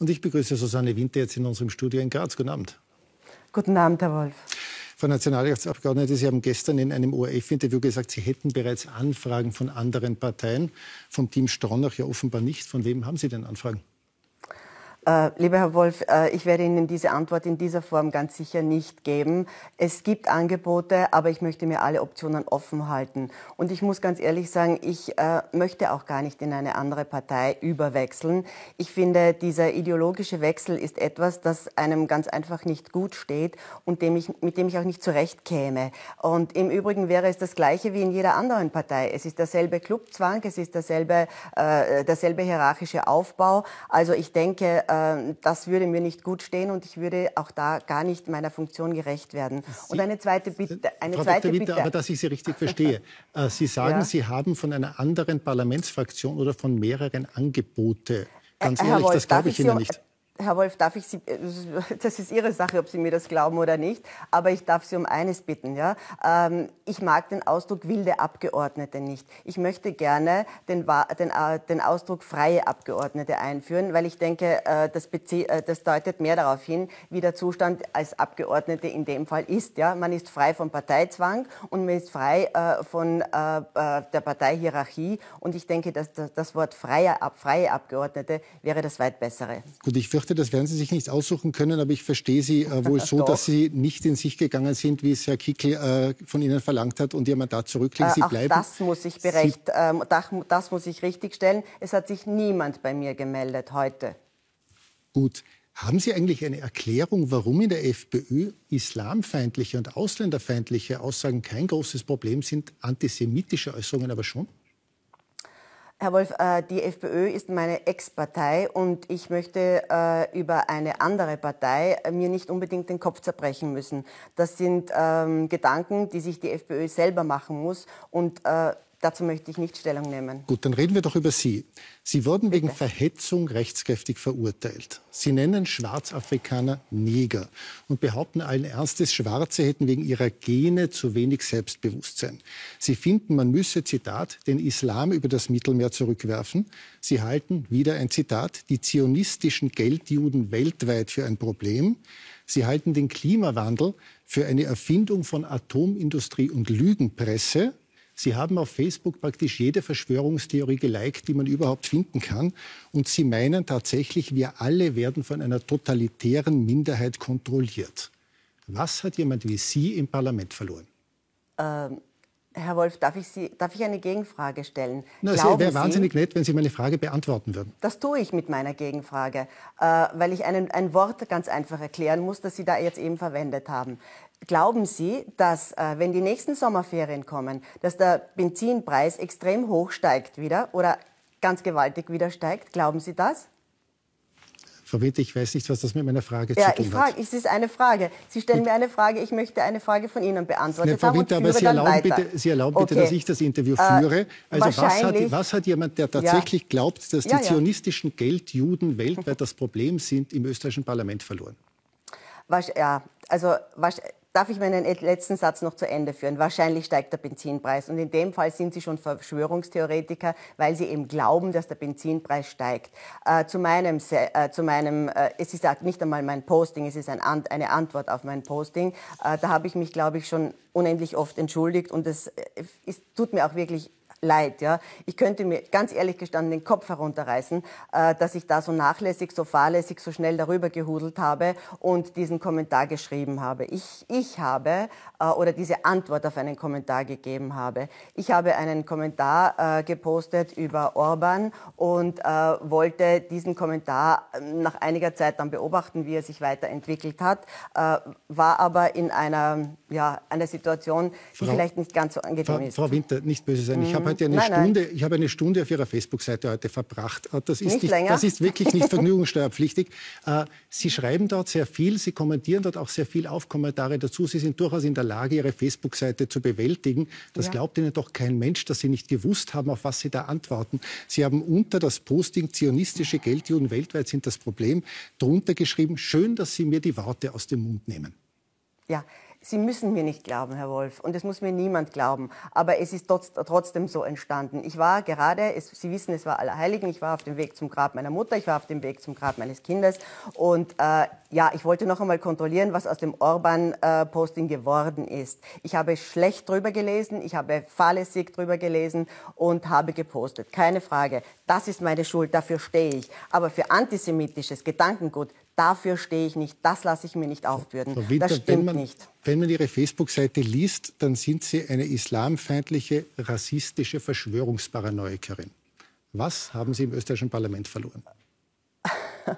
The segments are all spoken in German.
Und ich begrüße Susanne Winter jetzt in unserem Studio in Graz. Guten Abend. Guten Abend, Herr Wolf. Frau Nationalratsabgeordnete, Sie haben gestern in einem ORF-Interview gesagt, Sie hätten bereits Anfragen von anderen Parteien, vom Team Stronach ja offenbar nicht. Von wem haben Sie denn Anfragen? Äh, lieber Herr Wolf, äh, ich werde Ihnen diese Antwort in dieser Form ganz sicher nicht geben. Es gibt Angebote, aber ich möchte mir alle Optionen offen halten. Und ich muss ganz ehrlich sagen, ich äh, möchte auch gar nicht in eine andere Partei überwechseln. Ich finde, dieser ideologische Wechsel ist etwas, das einem ganz einfach nicht gut steht und dem ich, mit dem ich auch nicht zurechtkäme. Und im Übrigen wäre es das Gleiche wie in jeder anderen Partei. Es ist derselbe Clubzwang, es ist derselbe, derselbe hierarchische Aufbau. Also ich denke, ähm, das würde mir nicht gut stehen und ich würde auch da gar nicht meiner Funktion gerecht werden. Sie, und eine zweite Bitte. Eine Frau zweite Dr. Bitte. aber dass ich Sie richtig verstehe. Äh, Sie sagen, ja. Sie haben von einer anderen Parlamentsfraktion oder von mehreren Angebote. Äh, ganz ehrlich, Wolf, das glaube ich, ich Ihnen um, nicht. Herr Wolf, darf ich Sie, äh, das ist Ihre Sache, ob Sie mir das glauben oder nicht, aber ich darf Sie um eines bitten. Ja? Ähm, ich mag den Ausdruck wilde Abgeordnete nicht. Ich möchte gerne den, den, äh, den Ausdruck freie Abgeordnete einführen, weil ich denke, äh, das, das, deutet mehr darauf hin, wie der Zustand als Abgeordnete in dem Fall ist. Ja? Man ist frei von Parteizwang und man ist frei äh, von der Parteihierarchie und ich denke, dass, dass das Wort freie, freie Abgeordnete wäre das weit bessere. Gut, ich fürchte, das werden Sie sich nicht aussuchen können, aber ich verstehe Sie äh, wohl so, dass Sie nicht in sich gegangen sind, wie es Herr Kickel äh, von Ihnen verlangt hat und Ihr Mandat zurücklegen. Äh, Sie äh, auch bleiben. Das muss ich berecht, ähm, das, das muss ich richtigstellen. Es hat sich niemand bei mir gemeldet heute. Gut. Haben Sie eigentlich eine Erklärung, warum in der FPÖ islamfeindliche und ausländerfeindliche Aussagen kein großes Problem sind, antisemitische Äußerungen aber schon? Herr Wolf, äh, die FPÖ ist meine Ex-Partei und ich möchte äh, über eine andere Partei äh, mir nicht unbedingt den Kopf zerbrechen müssen. Das sind ähm, Gedanken, die sich die FPÖ selber machen muss und Dazu möchte ich nicht Stellung nehmen. Gut, dann reden wir doch über Sie. Sie wurden Bitte. wegen Verhetzung rechtskräftig verurteilt. Sie nennen Schwarzafrikaner Neger und behaupten allen Ernstes, Schwarze hätten wegen ihrer Gene zu wenig Selbstbewusstsein. Sie finden, man müsse, Zitat, den Islam über das Mittelmeer zurückwerfen. Sie halten, wieder ein Zitat, die zionistischen Geldjuden weltweit für ein Problem. Sie halten den Klimawandel für eine Erfindung von Atomindustrie und Lügenpresse. Sie haben auf Facebook praktisch jede Verschwörungstheorie geliked, die man überhaupt finden kann. Und Sie meinen tatsächlich, wir alle werden von einer totalitären Minderheit kontrolliert. Was hat jemand wie Sie im Parlament verloren? Ähm, Herr Wolf, darf ich, Sie, darf ich eine Gegenfrage stellen? Na, Glauben wäre wahnsinnig Sie, nett, wenn Sie meine Frage beantworten würden. Das tue ich mit meiner Gegenfrage, äh, weil ich einen, ein Wort ganz einfach erklären muss, das Sie da jetzt eben verwendet haben. Glauben Sie, dass äh, wenn die nächsten Sommerferien kommen, dass der Benzinpreis extrem hoch steigt wieder oder ganz gewaltig wieder steigt? Glauben Sie das? Frau Witte, ich weiß nicht, was das mit meiner Frage ja, zu tun ich frage, hat. Es ist eine Frage. Sie stellen Gut. mir eine Frage, ich möchte eine Frage von Ihnen beantworten. Ne, Frau Witte, aber Sie erlauben, bitte, Sie erlauben okay. bitte, dass ich das Interview äh, führe. Also was hat, was hat, jemand, der tatsächlich ja. glaubt, dass die ja, zionistischen Geldjuden weltweit das Problem sind, im österreichischen Parlament verloren? Was, ja, also was, Darf ich meinen letzten Satz noch zu Ende führen? Wahrscheinlich steigt der Benzinpreis. Und in dem Fall sind Sie schon Verschwörungstheoretiker, weil Sie eben glauben, dass der Benzinpreis steigt. Äh, zu meinem, äh, zu meinem äh, es ist nicht einmal mein Posting, es ist ein, eine Antwort auf mein Posting. Äh, da habe ich mich, glaube ich, schon unendlich oft entschuldigt. Und es, es äh, tut mir auch wirklich leid. Ja? Ich könnte mir ganz ehrlich gestanden den Kopf herunterreißen, äh, dass ich da so nachlässig, so fahrlässig, so schnell darüber gehudelt habe und diesen Kommentar geschrieben habe. Ich, ich habe äh, oder diese Antwort auf einen Kommentar gegeben habe. Ich habe einen Kommentar äh, gepostet über Orban und äh, wollte diesen Kommentar ähm, nach einiger Zeit dann beobachten, wie er sich weiterentwickelt hat, äh, war aber in einer, ja, einer Situation, die Frau, vielleicht nicht ganz so angenehm Frau, ist. Frau Winter, nicht böse sein, mhm. ich habe habe heute eine nein, Stunde, nein. ich habe eine Stunde auf Ihrer Facebook-Seite heute verbracht. Ah, das ist, nicht nicht, das ist wirklich nicht vergnügungssteuerpflichtig. Äh, Sie schreiben dort sehr viel, Sie kommentieren dort auch sehr viel Aufkommentare dazu. Sie sind durchaus in der Lage, Ihre Facebook-Seite zu bewältigen. Das ja. glaubt Ihnen doch kein Mensch, dass Sie nicht gewusst haben, auf was Sie da antworten. Sie haben unter das Posting zionistische Geldjuden weltweit sind das Problem drunter geschrieben, schön, dass Sie mir die Worte aus dem Mund nehmen. Ja, Sie müssen mir nicht glauben, Herr Wolf, und es muss mir niemand glauben, aber es ist trotzdem so entstanden. Ich war gerade, es, Sie wissen, es war Allerheiligen, ich war auf dem Weg zum Grab meiner Mutter, ich war auf dem Weg zum Grab meines Kindes und äh, ja, ich wollte noch einmal kontrollieren, was aus dem Orban-Posting äh, geworden ist. Ich habe schlecht drüber gelesen, ich habe fahrlässig drüber gelesen und habe gepostet, keine Frage. Das ist meine Schuld, dafür stehe ich. Aber für antisemitisches Gedankengut dafür stehe ich nicht, das lasse ich mir nicht aufbürden. So, Winter, das stimmt wenn man, nicht. Wenn man Ihre Facebook-Seite liest, dann sind Sie eine islamfeindliche, rassistische Verschwörungsparanoikerin. Was haben Sie im österreichischen Parlament verloren?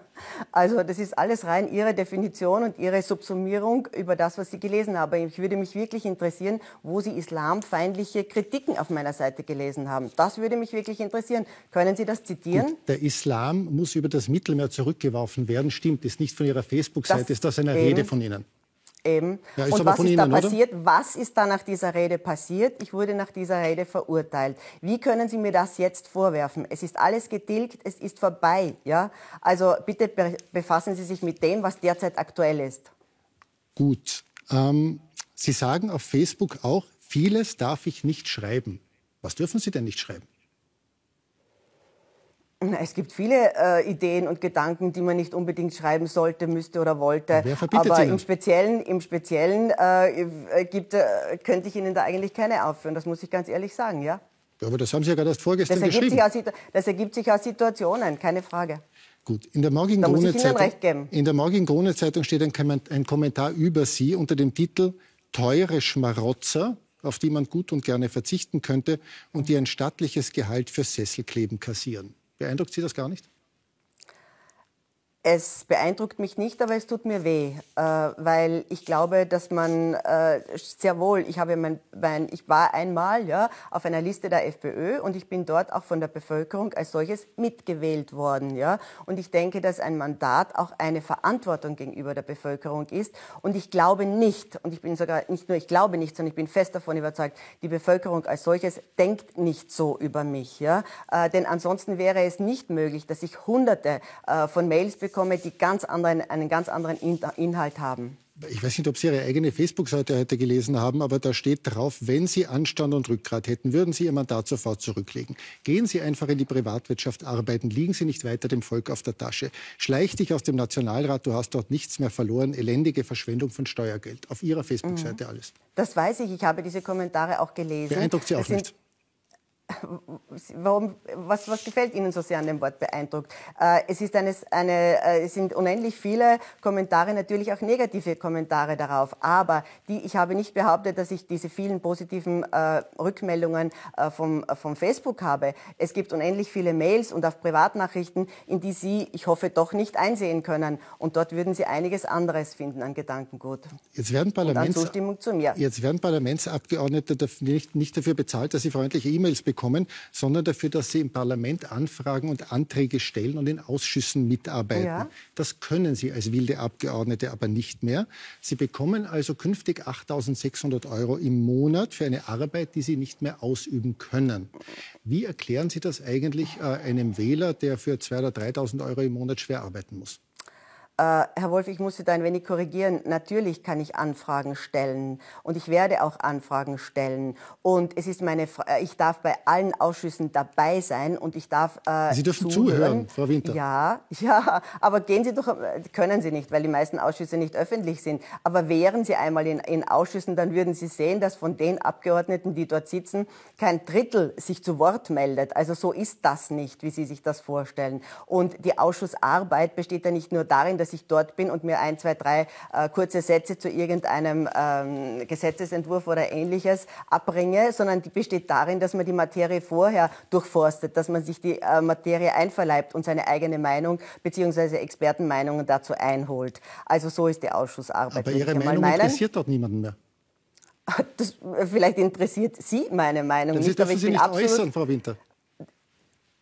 Also das ist alles rein Ihre Definition und Ihre Subsumierung über das, was Sie gelesen haben. Ich würde mich wirklich interessieren, wo Sie islamfeindliche Kritiken auf meiner Seite gelesen haben. Das würde mich wirklich interessieren. Können Sie das zitieren? Gut, der Islam muss über das Mittelmeer zurückgeworfen werden. Stimmt, ist nicht von Ihrer Facebook-Seite, ist das eine eben. Rede von Ihnen eben. Ja, und was ist Ihnen, da passiert? Oder? Was ist da nach dieser Rede passiert? Ich wurde nach dieser Rede verurteilt. Wie können Sie mir das jetzt vorwerfen? Es ist alles getilgt, es ist vorbei. Ja? Also bitte befassen Sie sich mit dem, was derzeit aktuell ist. Gut. Ähm, Sie sagen auf Facebook auch, vieles darf ich nicht schreiben. Was dürfen Sie denn nicht schreiben? Es gibt viele äh, Ideen und Gedanken, die man nicht unbedingt schreiben sollte, müsste oder wollte. Wer verbietet Aber sie im Speziellen, im Speziellen äh, äh, gibt, äh, könnte ich Ihnen da eigentlich keine aufführen. Das muss ich ganz ehrlich sagen, ja. aber das haben Sie ja gerade erst vorgestern das geschrieben. Aus, das ergibt sich aus Situationen, keine Frage. Gut, in der morgigen Krone-Zeitung steht ein, ein Kommentar über Sie unter dem Titel Teure Schmarotzer auf die man gut und gerne verzichten könnte und die ein stattliches Gehalt für Sesselkleben kassieren. Beeindruckt Sie das gar nicht? Es beeindruckt mich nicht, aber es tut mir weh, äh, weil ich glaube, dass man äh, sehr wohl, ich habe mein, mein, ich war einmal ja auf einer Liste der FPÖ und ich bin dort auch von der Bevölkerung als solches mitgewählt worden, ja. Und ich denke, dass ein Mandat auch eine Verantwortung gegenüber der Bevölkerung ist. Und ich glaube nicht, und ich bin sogar nicht nur, ich glaube nicht, sondern ich bin fest davon überzeugt, die Bevölkerung als solches denkt nicht so über mich, ja. Äh, denn ansonsten wäre es nicht möglich, dass ich Hunderte von Mails bekomme bekomme, die ganz anderen, einen ganz anderen Inhalt haben. Ich weiß nicht, ob Sie Ihre eigene Facebook-Seite heute gelesen haben, aber da steht drauf, wenn Sie Anstand und Rückgrat hätten, würden Sie Ihr Mandat sofort zurücklegen. Gehen Sie einfach in die Privatwirtschaft arbeiten, liegen Sie nicht weiter dem Volk auf der Tasche. Schleich dich aus dem Nationalrat, du hast dort nichts mehr verloren. Elendige Verschwendung von Steuergeld. Auf Ihrer Facebook-Seite mhm. alles. Das weiß ich, ich habe diese Kommentare auch gelesen. Beeindruckt Sie auch nicht? Warum, was, was gefällt Ihnen so sehr an dem Wort beeindruckt? Äh, es, ist eine, eine, äh, es sind unendlich viele Kommentare, natürlich auch negative Kommentare darauf. Aber die, ich habe nicht behauptet, dass ich diese vielen positiven äh, Rückmeldungen äh, vom, vom Facebook habe. Es gibt unendlich viele Mails und auch Privatnachrichten, in die Sie, ich hoffe, doch nicht einsehen können. Und dort würden Sie einiges anderes finden an Gedankengut. Jetzt werden, Parlaments Zustimmung zu mir. Jetzt werden Parlamentsabgeordnete nicht, nicht dafür bezahlt, dass sie freundliche E-Mails bekommen bekommen, sondern dafür, dass sie im Parlament Anfragen und Anträge stellen und in Ausschüssen mitarbeiten. Ja. Das können sie als wilde Abgeordnete aber nicht mehr. Sie bekommen also künftig 8.600 Euro im Monat für eine Arbeit, die sie nicht mehr ausüben können. Wie erklären Sie das eigentlich äh, einem Wähler, der für 2.000 oder 3.000 Euro im Monat schwer arbeiten muss? Äh, Herr Wolf, ich muss Sie da ein wenig korrigieren. Natürlich kann ich Anfragen stellen und ich werde auch Anfragen stellen. Und es ist meine, Fra äh, ich darf bei allen Ausschüssen dabei sein und ich darf. Äh, Sie dürfen zuhören. zuhören, Frau Winter. Ja, ja. Aber gehen Sie doch, äh, können Sie nicht, weil die meisten Ausschüsse nicht öffentlich sind. Aber wären Sie einmal in, in Ausschüssen, dann würden Sie sehen, dass von den Abgeordneten, die dort sitzen, kein Drittel sich zu Wort meldet. Also so ist das nicht, wie Sie sich das vorstellen. Und die Ausschussarbeit besteht ja nicht nur darin, dass dass ich dort bin und mir ein, zwei, drei äh, kurze Sätze zu irgendeinem ähm, Gesetzesentwurf oder ähnliches abbringe, sondern die besteht darin, dass man die Materie vorher durchforstet, dass man sich die äh, Materie einverleibt und seine eigene Meinung bzw. Expertenmeinungen dazu einholt. Also so ist die Ausschussarbeit. Aber Ihre Meinung interessiert dort niemanden mehr. Das, äh, vielleicht interessiert Sie meine Meinung Dann nicht, Sie aber ich Sie bin nicht absolut äußern, Frau Winter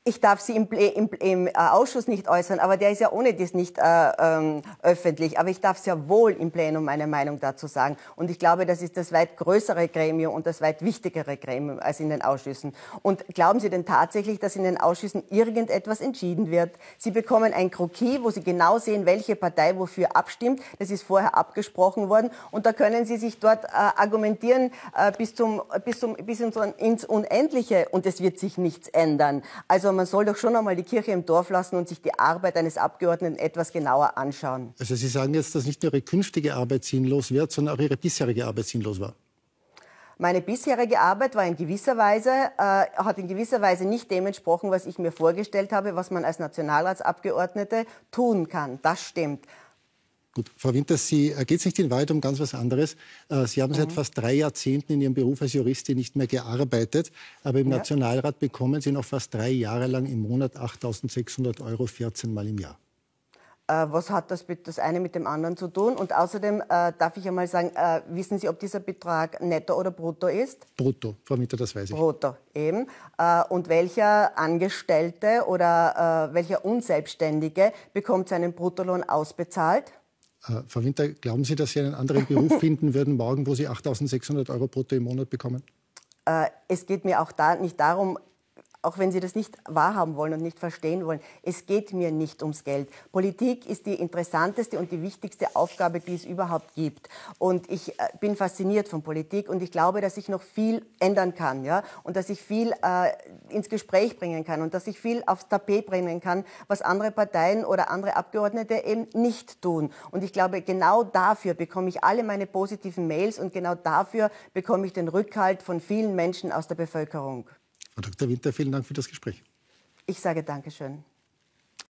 ich darf sie im, im, im äh, Ausschuss nicht äußern, aber der ist ja ohne dies nicht äh, ähm, öffentlich. Aber ich darf sehr wohl im Plenum meine Meinung dazu sagen. Und ich glaube, das ist das weit größere Gremium und das weit wichtigere Gremium als in den Ausschüssen. Und glauben Sie denn tatsächlich, dass in den Ausschüssen irgendetwas entschieden wird? Sie bekommen ein Kroki, wo Sie genau sehen, welche Partei wofür abstimmt. Das ist vorher abgesprochen worden. Und da können Sie sich dort äh, argumentieren äh, bis, zum, bis, zum, bis ins Unendliche. Und es wird sich nichts ändern. Also man soll doch schon einmal die Kirche im Dorf lassen und sich die Arbeit eines Abgeordneten etwas genauer anschauen. Also Sie sagen jetzt, dass nicht nur Ihre künftige Arbeit sinnlos wird, sondern auch Ihre bisherige Arbeit sinnlos war. Meine bisherige Arbeit war in gewisser Weise, äh, hat in gewisser Weise nicht dem entsprochen, was ich mir vorgestellt habe, was man als Nationalratsabgeordnete tun kann. Das stimmt. Gut, Frau Winter, Sie äh, geht es nicht in Wahrheit um ganz was anderes. Äh, Sie haben mhm. seit fast drei Jahrzehnten in Ihrem Beruf als Juristin nicht mehr gearbeitet, aber im ja. Nationalrat bekommen Sie noch fast drei Jahre lang im Monat 8.600 Euro 14 Mal im Jahr. Äh, was hat das, das eine mit dem anderen zu tun? Und außerdem äh, darf ich einmal sagen, äh, wissen Sie, ob dieser Betrag netto oder brutto ist? Brutto, Frau Mitter, das weiß ich. Brutto, eben. Äh, und welcher Angestellte oder welcher Unselbstständige bekommt seinen Bruttolohn ausbezahlt? Äh, Frau Winter, glauben Sie, dass Sie einen anderen Beruf finden würden morgen, wo Sie 8.600 Euro brutto im Monat bekommen? Äh, es geht mir auch da nicht darum, auch wenn Sie das nicht wahrhaben wollen und nicht verstehen wollen, es geht mir nicht ums Geld. Politik ist die interessanteste und die wichtigste Aufgabe, die es überhaupt gibt. Und ich äh, bin fasziniert von Politik und ich glaube, dass ich noch viel ändern kann ja? und dass ich viel äh, ins Gespräch bringen kann und dass ich viel aufs Tapet bringen kann, was andere Parteien oder andere Abgeordnete eben nicht tun. Und ich glaube, genau dafür bekomme ich alle meine positiven Mails und genau dafür bekomme ich den Rückhalt von vielen Menschen aus der Bevölkerung. Frau Dr. Winter, vielen Dank für das Gespräch. Ich sage Dankeschön.